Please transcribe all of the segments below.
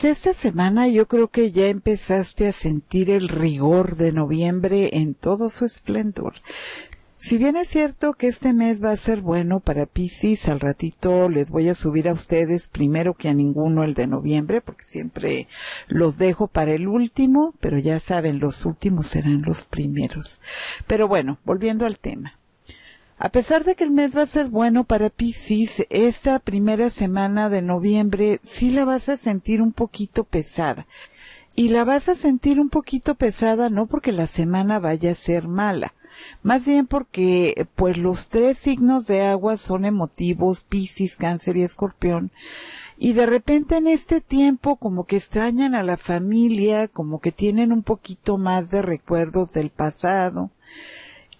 Pues esta semana yo creo que ya empezaste a sentir el rigor de noviembre en todo su esplendor. Si bien es cierto que este mes va a ser bueno para Pisces, al ratito les voy a subir a ustedes primero que a ninguno el de noviembre, porque siempre los dejo para el último, pero ya saben, los últimos serán los primeros. Pero bueno, volviendo al tema. A pesar de que el mes va a ser bueno para Pisces, esta primera semana de noviembre sí la vas a sentir un poquito pesada. Y la vas a sentir un poquito pesada no porque la semana vaya a ser mala, más bien porque pues los tres signos de agua son emotivos, Pisces, Cáncer y Escorpión. Y de repente en este tiempo como que extrañan a la familia, como que tienen un poquito más de recuerdos del pasado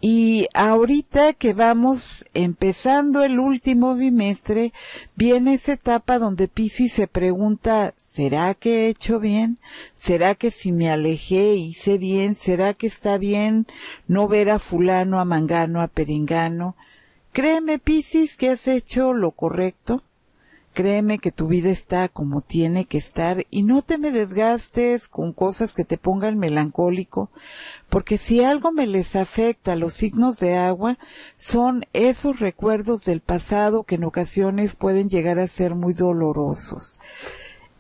y ahorita que vamos empezando el último bimestre, viene esa etapa donde Pisis se pregunta, ¿será que he hecho bien? ¿Será que si me alejé hice bien? ¿Será que está bien no ver a fulano, a mangano, a peringano? Créeme, Piscis, que has hecho lo correcto. Créeme que tu vida está como tiene que estar y no te me desgastes con cosas que te pongan melancólico, porque si algo me les afecta los signos de agua, son esos recuerdos del pasado que en ocasiones pueden llegar a ser muy dolorosos.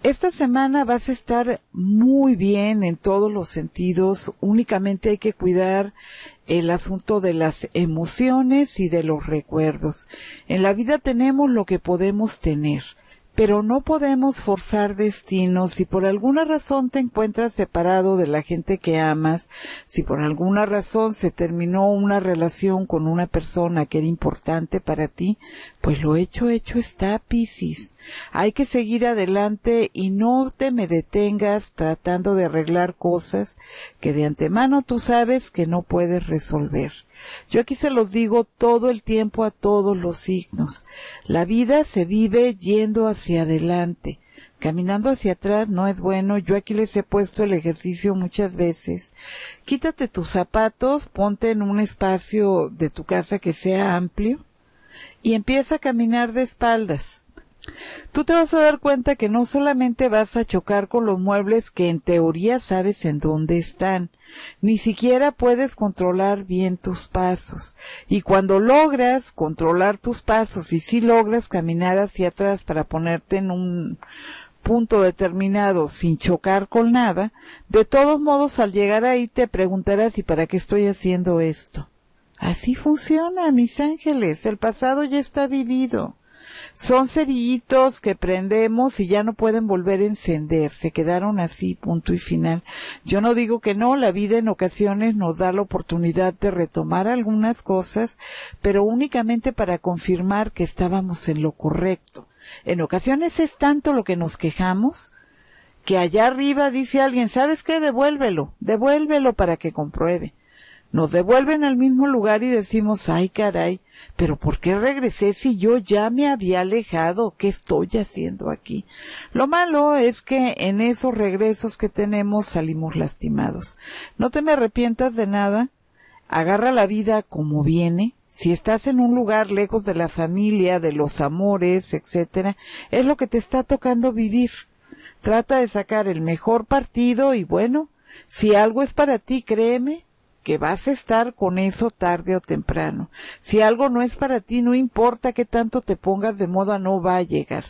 Esta semana vas a estar muy bien en todos los sentidos, únicamente hay que cuidar el asunto de las emociones y de los recuerdos. En la vida tenemos lo que podemos tener pero no podemos forzar destinos. Si por alguna razón te encuentras separado de la gente que amas, si por alguna razón se terminó una relación con una persona que era importante para ti, pues lo hecho hecho está, Piscis. Hay que seguir adelante y no te me detengas tratando de arreglar cosas que de antemano tú sabes que no puedes resolver. Yo aquí se los digo todo el tiempo a todos los signos. La vida se vive yendo hacia adelante. Caminando hacia atrás no es bueno. Yo aquí les he puesto el ejercicio muchas veces. Quítate tus zapatos, ponte en un espacio de tu casa que sea amplio y empieza a caminar de espaldas. Tú te vas a dar cuenta que no solamente vas a chocar con los muebles que en teoría sabes en dónde están, ni siquiera puedes controlar bien tus pasos. Y cuando logras controlar tus pasos y si logras caminar hacia atrás para ponerte en un punto determinado sin chocar con nada, de todos modos al llegar ahí te preguntarás ¿y para qué estoy haciendo esto? Así funciona, mis ángeles. El pasado ya está vivido. Son cerillitos que prendemos y ya no pueden volver a encender, se quedaron así, punto y final. Yo no digo que no, la vida en ocasiones nos da la oportunidad de retomar algunas cosas, pero únicamente para confirmar que estábamos en lo correcto. En ocasiones es tanto lo que nos quejamos, que allá arriba dice alguien, ¿sabes qué? Devuélvelo, devuélvelo para que compruebe. Nos devuelven al mismo lugar y decimos, ay caray, pero ¿por qué regresé si yo ya me había alejado? ¿Qué estoy haciendo aquí? Lo malo es que en esos regresos que tenemos salimos lastimados. No te me arrepientas de nada. Agarra la vida como viene, si estás en un lugar lejos de la familia, de los amores, etcétera, es lo que te está tocando vivir. Trata de sacar el mejor partido y bueno, si algo es para ti, créeme, que vas a estar con eso tarde o temprano. Si algo no es para ti, no importa qué tanto te pongas de moda, no va a llegar.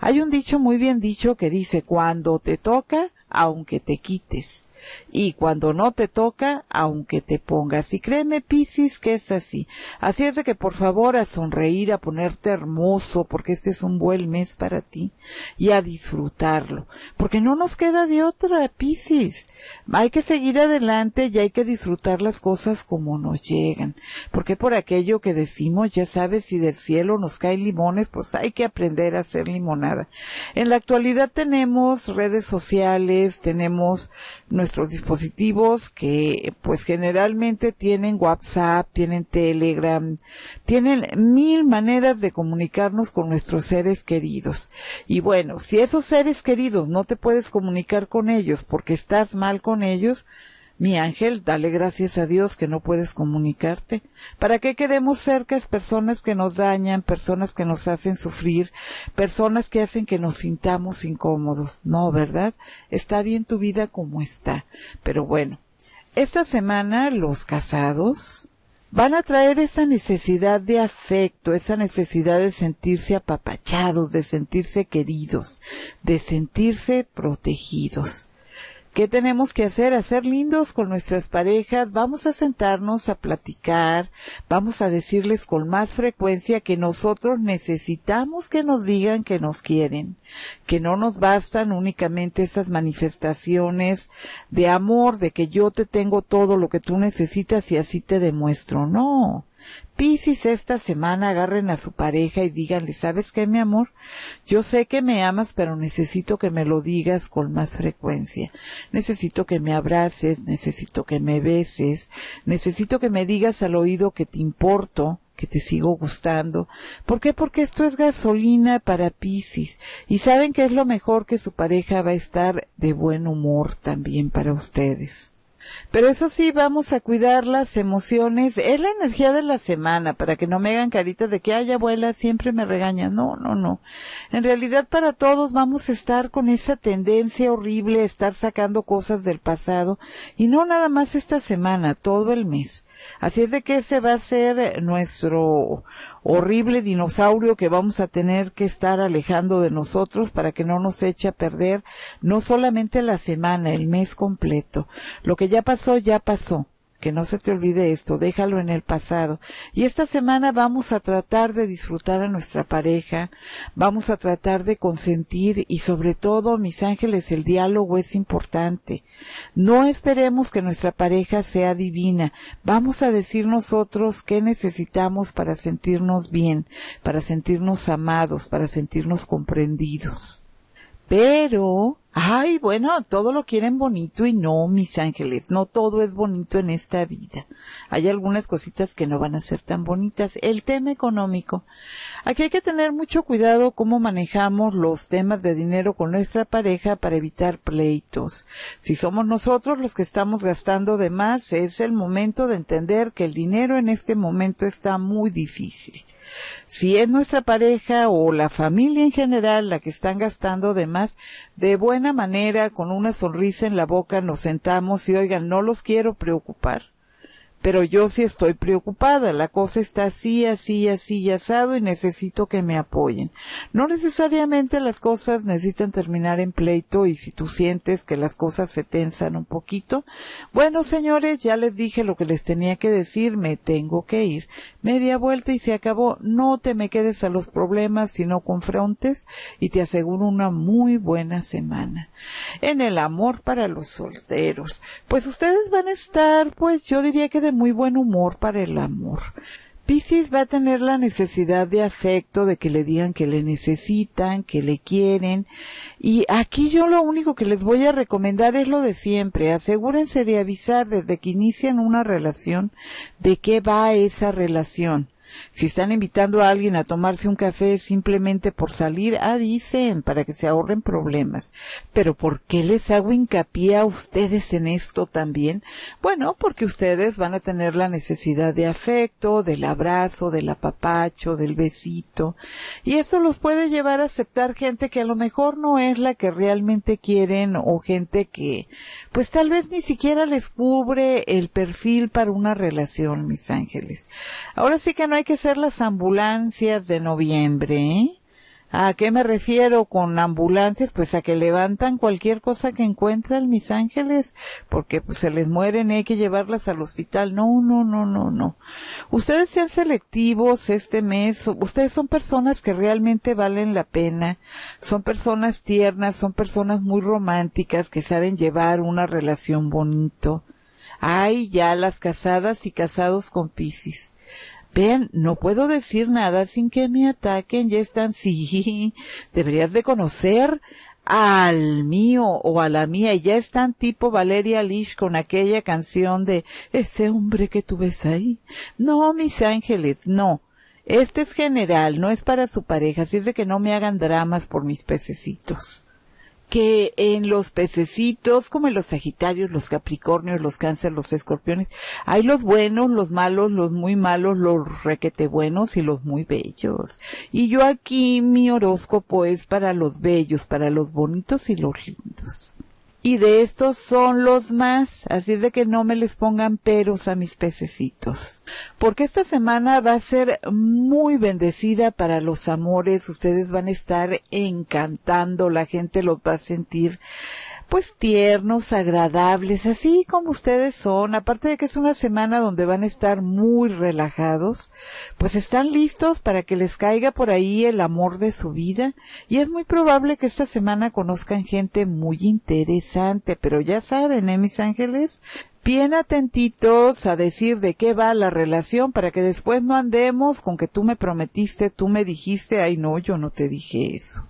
Hay un dicho muy bien dicho que dice, cuando te toca, aunque te quites. Y cuando no te toca, aunque te pongas. Y créeme, Piscis, que es así. Así es de que por favor a sonreír, a ponerte hermoso, porque este es un buen mes para ti, y a disfrutarlo. Porque no nos queda de otra, Piscis. Hay que seguir adelante y hay que disfrutar las cosas como nos llegan. Porque por aquello que decimos, ya sabes, si del cielo nos caen limones, pues hay que aprender a hacer limonada. En la actualidad tenemos redes sociales, tenemos nuestros dispositivos que pues generalmente tienen WhatsApp, tienen Telegram, tienen mil maneras de comunicarnos con nuestros seres queridos. Y bueno, si esos seres queridos no te puedes comunicar con ellos porque estás mal con ellos, mi ángel, dale gracias a Dios que no puedes comunicarte. ¿Para qué queremos cerca personas que nos dañan, personas que nos hacen sufrir, personas que hacen que nos sintamos incómodos? No, ¿verdad? Está bien tu vida como está. Pero bueno, esta semana los casados van a traer esa necesidad de afecto, esa necesidad de sentirse apapachados, de sentirse queridos, de sentirse protegidos. ¿Qué tenemos que hacer? Hacer lindos con nuestras parejas. Vamos a sentarnos a platicar. Vamos a decirles con más frecuencia que nosotros necesitamos que nos digan que nos quieren. Que no nos bastan únicamente esas manifestaciones de amor, de que yo te tengo todo lo que tú necesitas y así te demuestro. No. Pisis esta semana agarren a su pareja y díganle, ¿sabes qué, mi amor? Yo sé que me amas, pero necesito que me lo digas con más frecuencia. Necesito que me abraces, necesito que me beses, necesito que me digas al oído que te importo, que te sigo gustando. ¿Por qué? Porque esto es gasolina para Pisis Y saben que es lo mejor que su pareja va a estar de buen humor también para ustedes. Pero eso sí, vamos a cuidar las emociones. Es la energía de la semana, para que no me hagan caritas de que, ay, abuela, siempre me regañan. No, no, no. En realidad, para todos vamos a estar con esa tendencia horrible estar sacando cosas del pasado. Y no nada más esta semana, todo el mes. Así es de que ese va a ser eh, nuestro horrible dinosaurio que vamos a tener que estar alejando de nosotros para que no nos eche a perder no solamente la semana, el mes completo. Lo que ya pasó, ya pasó que no se te olvide esto, déjalo en el pasado. Y esta semana vamos a tratar de disfrutar a nuestra pareja, vamos a tratar de consentir y sobre todo, mis ángeles, el diálogo es importante. No esperemos que nuestra pareja sea divina, vamos a decir nosotros qué necesitamos para sentirnos bien, para sentirnos amados, para sentirnos comprendidos. Pero Ay, bueno, todo lo quieren bonito y no, mis ángeles, no todo es bonito en esta vida. Hay algunas cositas que no van a ser tan bonitas. El tema económico. Aquí hay que tener mucho cuidado cómo manejamos los temas de dinero con nuestra pareja para evitar pleitos. Si somos nosotros los que estamos gastando de más, es el momento de entender que el dinero en este momento está muy difícil. Si es nuestra pareja o la familia en general la que están gastando de más, de buena manera, con una sonrisa en la boca, nos sentamos y oigan, no los quiero preocupar pero yo sí estoy preocupada, la cosa está así, así, así y asado y necesito que me apoyen. No necesariamente las cosas necesitan terminar en pleito y si tú sientes que las cosas se tensan un poquito, bueno señores, ya les dije lo que les tenía que decir, me tengo que ir. Media vuelta y se acabó, no te me quedes a los problemas no confrontes y te aseguro una muy buena semana. En el amor para los solteros, pues ustedes van a estar, pues yo diría que de muy buen humor para el amor. Piscis va a tener la necesidad de afecto, de que le digan que le necesitan, que le quieren. Y aquí yo lo único que les voy a recomendar es lo de siempre. Asegúrense de avisar desde que inician una relación de qué va esa relación. Si están invitando a alguien a tomarse un café simplemente por salir, avisen para que se ahorren problemas. Pero ¿por qué les hago hincapié a ustedes en esto también? Bueno, porque ustedes van a tener la necesidad de afecto, del abrazo, del apapacho, del besito. Y esto los puede llevar a aceptar gente que a lo mejor no es la que realmente quieren o gente que pues tal vez ni siquiera les cubre el perfil para una relación, mis ángeles. Ahora sí que no hay que ser las ambulancias de noviembre, ¿eh? ¿A qué me refiero con ambulancias? Pues a que levantan cualquier cosa que encuentran mis ángeles, porque pues, se les mueren y hay que llevarlas al hospital. No, no, no, no, no. Ustedes sean selectivos este mes. Ustedes son personas que realmente valen la pena. Son personas tiernas, son personas muy románticas que saben llevar una relación bonito. Ay, ya las casadas y casados con Piscis Ven, no puedo decir nada sin que me ataquen, ya están, sí, deberías de conocer al mío o a la mía, ya están tipo Valeria Lish con aquella canción de ese hombre que tú ves ahí. No, mis ángeles, no. Este es general, no es para su pareja, así es de que no me hagan dramas por mis pececitos que en los pececitos, como en los Sagitarios, los Capricornios, los Cáncer, los Escorpiones, hay los buenos, los malos, los muy malos, los requete buenos y los muy bellos. Y yo aquí mi horóscopo es para los bellos, para los bonitos y los lindos y de estos son los más, así de que no me les pongan peros a mis pececitos. Porque esta semana va a ser muy bendecida para los amores, ustedes van a estar encantando, la gente los va a sentir pues tiernos, agradables, así como ustedes son, aparte de que es una semana donde van a estar muy relajados, pues están listos para que les caiga por ahí el amor de su vida y es muy probable que esta semana conozcan gente muy interesante, pero ya saben, ¿eh, mis ángeles? bien atentitos a decir de qué va la relación para que después no andemos con que tú me prometiste, tú me dijiste, ay no, yo no te dije eso.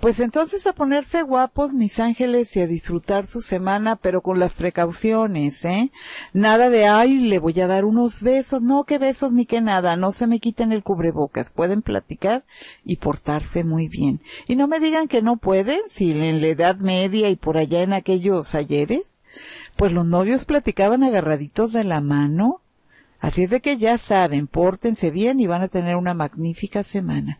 Pues entonces a ponerse guapos, mis ángeles, y a disfrutar su semana, pero con las precauciones, ¿eh? Nada de, ay, le voy a dar unos besos, no, que besos ni que nada, no se me quiten el cubrebocas, pueden platicar y portarse muy bien. Y no me digan que no pueden, si en la Edad Media y por allá en aquellos ayeres, pues los novios platicaban agarraditos de la mano, Así es de que ya saben, pórtense bien y van a tener una magnífica semana.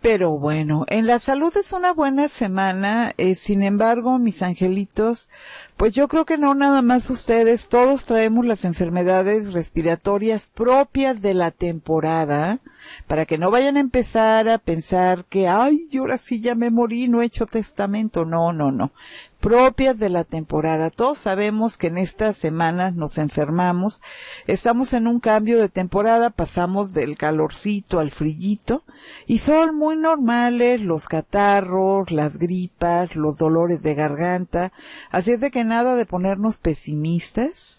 Pero bueno, en la salud es una buena semana, eh, sin embargo, mis angelitos, pues yo creo que no nada más ustedes, todos traemos las enfermedades respiratorias propias de la temporada, para que no vayan a empezar a pensar que, ay, yo ahora sí ya me morí, no he hecho testamento. No, no, no. Propias de la temporada. Todos sabemos que en estas semanas nos enfermamos. Estamos en un cambio de temporada, pasamos del calorcito al frillito y son muy normales los catarros, las gripas, los dolores de garganta. Así es de que nada de ponernos pesimistas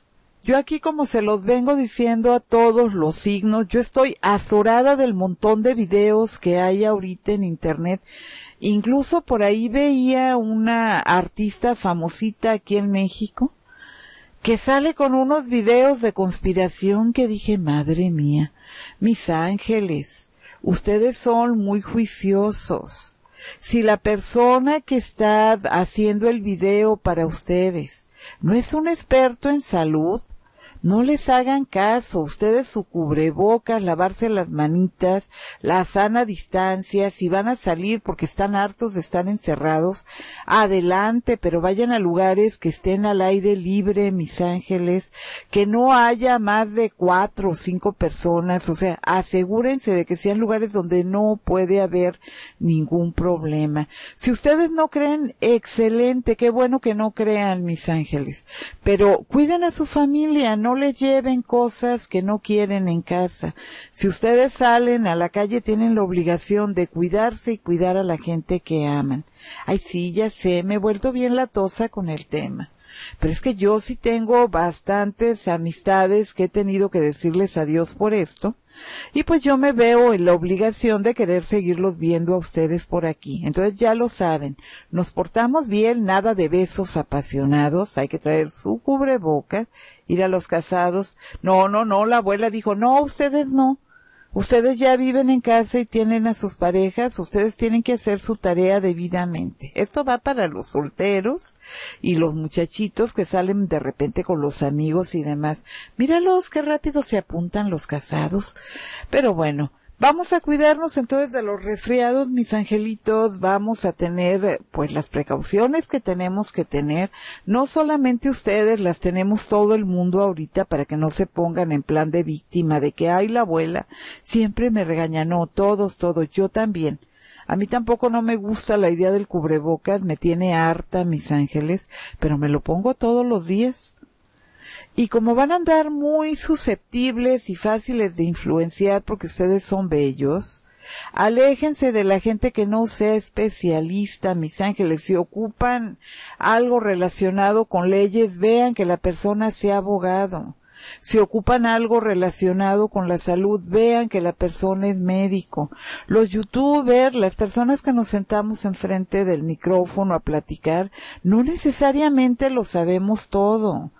yo aquí, como se los vengo diciendo a todos los signos, yo estoy azorada del montón de videos que hay ahorita en Internet. Incluso por ahí veía una artista famosita aquí en México que sale con unos videos de conspiración que dije, madre mía, mis ángeles, ustedes son muy juiciosos. Si la persona que está haciendo el video para ustedes no es un experto en salud, no les hagan caso, ustedes su cubrebocas, lavarse las manitas, la sana distancia, si van a salir porque están hartos de estar encerrados, adelante, pero vayan a lugares que estén al aire libre, mis ángeles, que no haya más de cuatro o cinco personas, o sea, asegúrense de que sean lugares donde no puede haber ningún problema. Si ustedes no creen, excelente, qué bueno que no crean, mis ángeles, pero cuiden a su familia, no no les lleven cosas que no quieren en casa. Si ustedes salen a la calle tienen la obligación de cuidarse y cuidar a la gente que aman. Ay, sí, ya sé, me he vuelto bien la tosa con el tema. Pero es que yo sí tengo bastantes amistades que he tenido que decirles adiós por esto. Y pues yo me veo en la obligación de querer seguirlos viendo a ustedes por aquí. Entonces ya lo saben, nos portamos bien, nada de besos apasionados, hay que traer su cubrebocas, ir a los casados. No, no, no, la abuela dijo, no, ustedes no. Ustedes ya viven en casa y tienen a sus parejas, ustedes tienen que hacer su tarea debidamente. Esto va para los solteros y los muchachitos que salen de repente con los amigos y demás. Míralos qué rápido se apuntan los casados. Pero bueno, Vamos a cuidarnos entonces de los resfriados, mis angelitos. Vamos a tener eh, pues las precauciones que tenemos que tener. No solamente ustedes, las tenemos todo el mundo ahorita para que no se pongan en plan de víctima de que hay la abuela. Siempre me regañan, no, todos, todos, yo también. A mí tampoco no me gusta la idea del cubrebocas, me tiene harta, mis ángeles, pero me lo pongo todos los días y como van a andar muy susceptibles y fáciles de influenciar porque ustedes son bellos, aléjense de la gente que no sea especialista, mis ángeles. Si ocupan algo relacionado con leyes, vean que la persona sea abogado. Si ocupan algo relacionado con la salud, vean que la persona es médico. Los youtubers, las personas que nos sentamos enfrente del micrófono a platicar, no necesariamente lo sabemos todo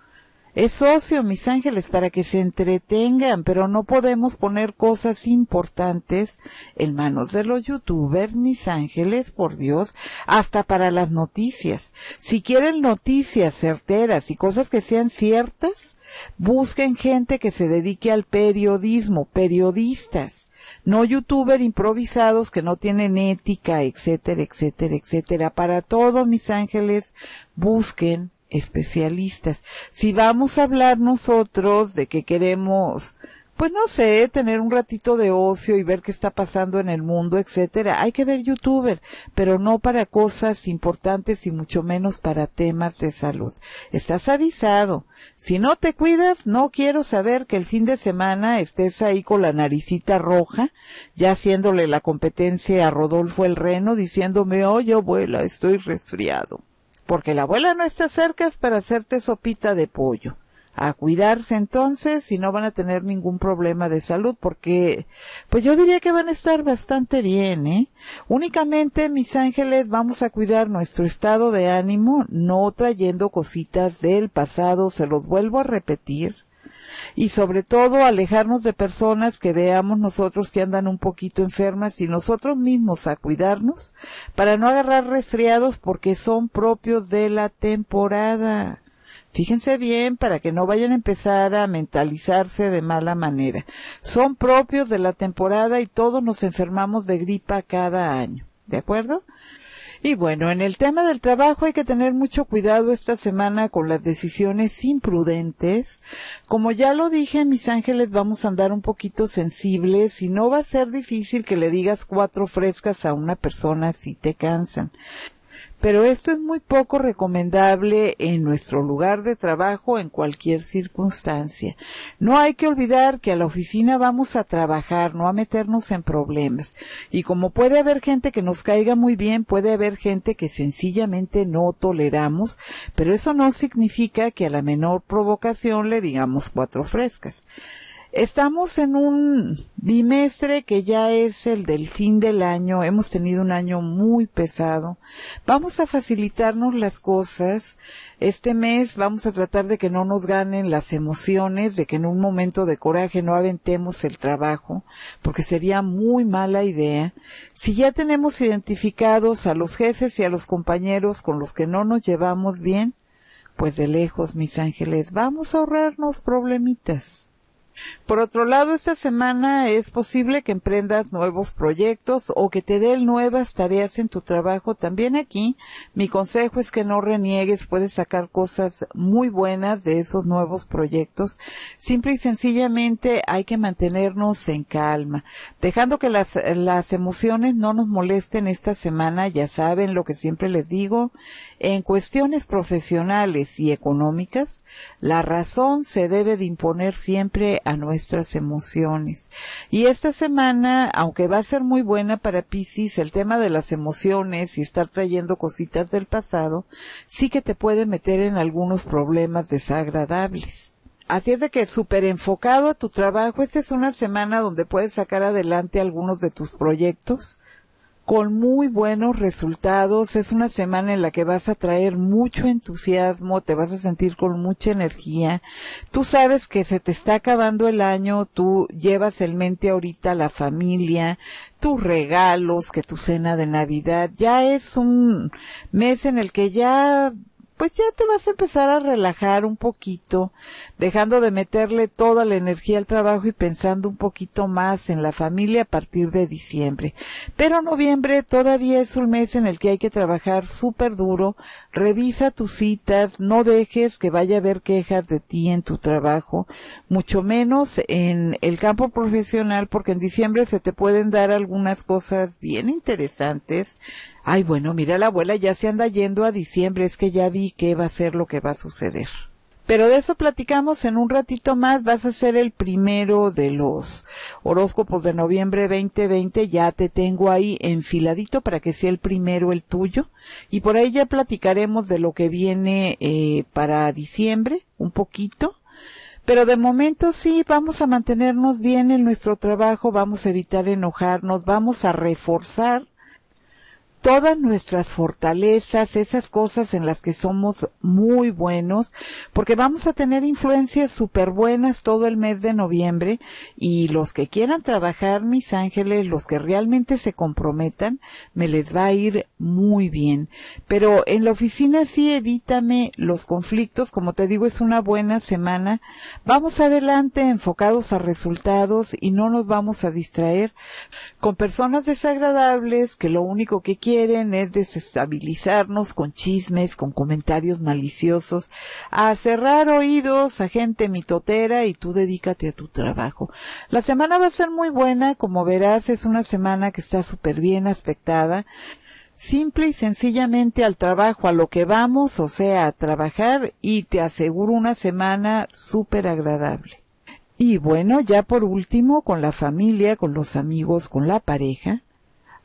es socio, mis ángeles, para que se entretengan, pero no podemos poner cosas importantes en manos de los youtubers, mis ángeles, por Dios, hasta para las noticias. Si quieren noticias certeras y cosas que sean ciertas, Busquen gente que se dedique al periodismo, periodistas, no youtubers improvisados que no tienen ética, etcétera, etcétera, etcétera. Para todo, mis ángeles, busquen especialistas. Si vamos a hablar nosotros de que queremos, pues no sé, tener un ratito de ocio y ver qué está pasando en el mundo, etcétera, hay que ver youtuber, pero no para cosas importantes y mucho menos para temas de salud. Estás avisado. Si no te cuidas, no quiero saber que el fin de semana estés ahí con la naricita roja, ya haciéndole la competencia a Rodolfo el Reno, diciéndome, oye abuela, estoy resfriado porque la abuela no está cerca para hacerte sopita de pollo. A cuidarse entonces y no van a tener ningún problema de salud porque, pues yo diría que van a estar bastante bien, ¿eh? Únicamente, mis ángeles, vamos a cuidar nuestro estado de ánimo, no trayendo cositas del pasado, se los vuelvo a repetir y sobre todo alejarnos de personas que veamos nosotros que andan un poquito enfermas y nosotros mismos a cuidarnos para no agarrar resfriados porque son propios de la temporada. Fíjense bien para que no vayan a empezar a mentalizarse de mala manera. Son propios de la temporada y todos nos enfermamos de gripa cada año. ¿De acuerdo? Y bueno, en el tema del trabajo hay que tener mucho cuidado esta semana con las decisiones imprudentes. Como ya lo dije, mis ángeles, vamos a andar un poquito sensibles y no va a ser difícil que le digas cuatro frescas a una persona si te cansan pero esto es muy poco recomendable en nuestro lugar de trabajo en cualquier circunstancia. No hay que olvidar que a la oficina vamos a trabajar, no a meternos en problemas. Y como puede haber gente que nos caiga muy bien, puede haber gente que sencillamente no toleramos, pero eso no significa que a la menor provocación le digamos cuatro frescas. Estamos en un bimestre que ya es el del fin del año, hemos tenido un año muy pesado. Vamos a facilitarnos las cosas. Este mes vamos a tratar de que no nos ganen las emociones, de que en un momento de coraje no aventemos el trabajo, porque sería muy mala idea. Si ya tenemos identificados a los jefes y a los compañeros con los que no nos llevamos bien, pues de lejos, mis ángeles, vamos a ahorrarnos problemitas. Por otro lado, esta semana es posible que emprendas nuevos proyectos o que te den nuevas tareas en tu trabajo. También aquí, mi consejo es que no reniegues, puedes sacar cosas muy buenas de esos nuevos proyectos. Simple y sencillamente hay que mantenernos en calma, dejando que las, las emociones no nos molesten esta semana, ya saben lo que siempre les digo, en cuestiones profesionales y económicas, la razón se debe de imponer siempre a nuestras emociones. Y esta semana, aunque va a ser muy buena para Pisces, el tema de las emociones y estar trayendo cositas del pasado, sí que te puede meter en algunos problemas desagradables. Así es de que súper enfocado a tu trabajo, esta es una semana donde puedes sacar adelante algunos de tus proyectos con muy buenos resultados. Es una semana en la que vas a traer mucho entusiasmo, te vas a sentir con mucha energía. Tú sabes que se te está acabando el año, tú llevas el mente ahorita la familia, tus regalos, que tu cena de Navidad. Ya es un mes en el que ya pues ya te vas a empezar a relajar un poquito, dejando de meterle toda la energía al trabajo y pensando un poquito más en la familia a partir de diciembre. Pero noviembre todavía es un mes en el que hay que trabajar súper duro, revisa tus citas, no dejes que vaya a haber quejas de ti en tu trabajo, mucho menos en el campo profesional, porque en diciembre se te pueden dar algunas cosas bien interesantes, Ay, bueno, mira, la abuela ya se anda yendo a diciembre, es que ya vi que va a ser lo que va a suceder. Pero de eso platicamos en un ratito más. Vas a ser el primero de los horóscopos de noviembre 2020. Ya te tengo ahí enfiladito para que sea el primero el tuyo. Y por ahí ya platicaremos de lo que viene eh, para diciembre, un poquito. Pero de momento sí, vamos a mantenernos bien en nuestro trabajo, vamos a evitar enojarnos, vamos a reforzar todas nuestras fortalezas, esas cosas en las que somos muy buenos, porque vamos a tener influencias súper buenas todo el mes de noviembre y los que quieran trabajar, mis ángeles, los que realmente se comprometan, me les va a ir muy bien. Pero en la oficina sí evítame los conflictos, como te digo, es una buena semana. Vamos adelante enfocados a resultados y no nos vamos a distraer con personas desagradables que lo único que quieren es desestabilizarnos con chismes, con comentarios maliciosos, a cerrar oídos a gente mitotera y tú dedícate a tu trabajo. La semana va a ser muy buena, como verás, es una semana que está súper bien aspectada simple y sencillamente al trabajo, a lo que vamos, o sea, a trabajar y te aseguro una semana súper agradable. Y bueno, ya por último, con la familia, con los amigos, con la pareja,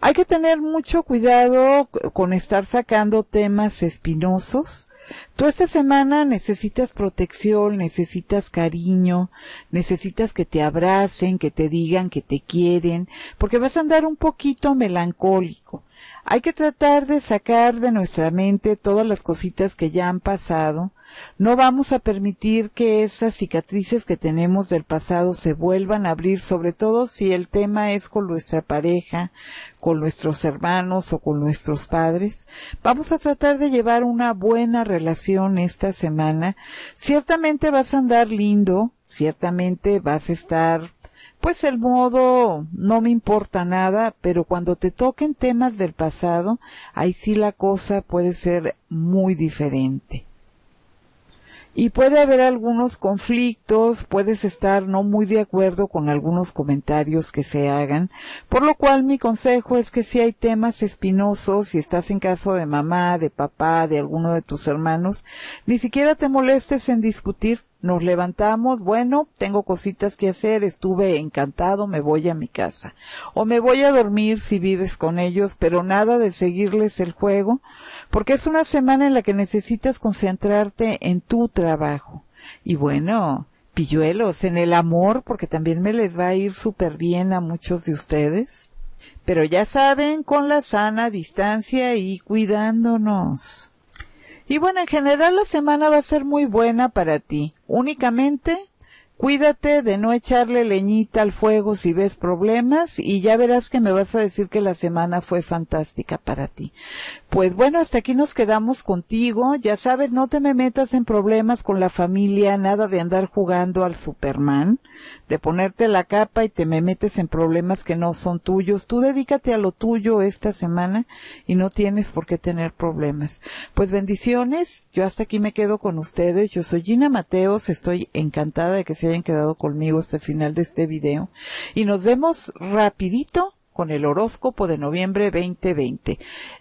hay que tener mucho cuidado con estar sacando temas espinosos. Tú esta semana necesitas protección, necesitas cariño, necesitas que te abracen, que te digan que te quieren, porque vas a andar un poquito melancólico. Hay que tratar de sacar de nuestra mente todas las cositas que ya han pasado no vamos a permitir que esas cicatrices que tenemos del pasado se vuelvan a abrir, sobre todo si el tema es con nuestra pareja, con nuestros hermanos o con nuestros padres. Vamos a tratar de llevar una buena relación esta semana. Ciertamente vas a andar lindo, ciertamente vas a estar pues el modo no me importa nada, pero cuando te toquen temas del pasado, ahí sí la cosa puede ser muy diferente y puede haber algunos conflictos, puedes estar no muy de acuerdo con algunos comentarios que se hagan, por lo cual mi consejo es que si hay temas espinosos, si estás en caso de mamá, de papá, de alguno de tus hermanos, ni siquiera te molestes en discutir, nos levantamos, bueno, tengo cositas que hacer, estuve encantado, me voy a mi casa. O me voy a dormir si vives con ellos, pero nada de seguirles el juego, porque es una semana en la que necesitas concentrarte en tu trabajo. Y bueno, pilluelos, en el amor, porque también me les va a ir súper bien a muchos de ustedes. Pero ya saben, con la sana distancia y cuidándonos. Y bueno, en general la semana va a ser muy buena para ti. Únicamente Cuídate de no echarle leñita al fuego si ves problemas y ya verás que me vas a decir que la semana fue fantástica para ti. Pues bueno, hasta aquí nos quedamos contigo. Ya sabes, no te me metas en problemas con la familia, nada de andar jugando al Superman, de ponerte la capa y te me metes en problemas que no son tuyos. Tú dedícate a lo tuyo esta semana y no tienes por qué tener problemas. Pues bendiciones, yo hasta aquí me quedo con ustedes. Yo soy Gina Mateos, estoy encantada de que se hayan quedado conmigo hasta el final de este video y nos vemos rapidito con el horóscopo de noviembre 2020.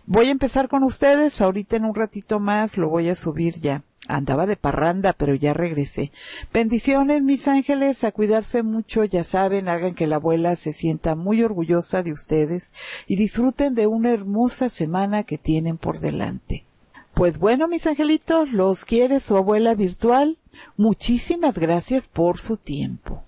Voy a empezar con ustedes, ahorita en un ratito más lo voy a subir ya. Andaba de parranda, pero ya regresé. Bendiciones, mis ángeles, a cuidarse mucho, ya saben, hagan que la abuela se sienta muy orgullosa de ustedes y disfruten de una hermosa semana que tienen por delante. Pues bueno, mis angelitos, los quiere su abuela virtual. Muchísimas gracias por su tiempo.